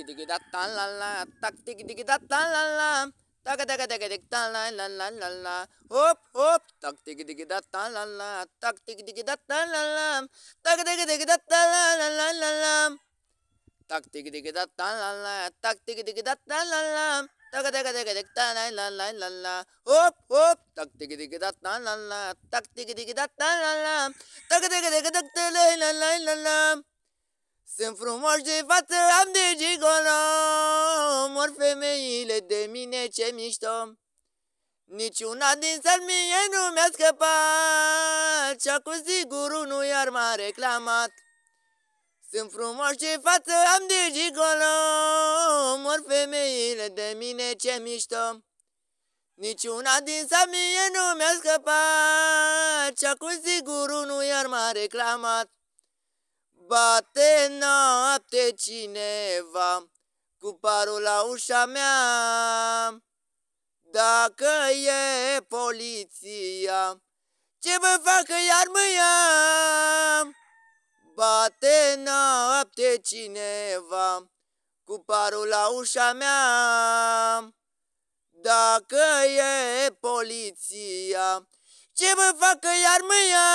Tak tik tik da ta la la, tak tik tik da ta la la, tak taka taka tik ta la la la la la, hop tak tik tik da ta la la, tak tik tik da ta la la, tak taka taka da ta la la la la la, tak tik tik da ta la la, tak tik tik da ta la la. tak taka taka tak ta la la la la la. Hop hop. Tak tiki tiki tak ta la la. Tak tiki tiki tak ta la la. Taka taka taka tak ta la la la la la. Sunt frumoși de față, am de gigolo, Mor femeile de mine ce mișto. Niciuna din salmie nu mi-a scăpat, Cea cu sigurul nu iar m-a reclamat. Sunt frumoși de față, am de gigolo, Mor femeile de mine ce mișto. Niciuna din salmie nu mi-a scăpat, Cea cu sigurul nu iar m-a reclamat bate noapte cineva cu parul la ușa mea. Dacă e poliția, ce vă facă iar mâia? Bate noapte cineva cu parul la ușa mea. Dacă e poliția, ce vă facă iar mâia?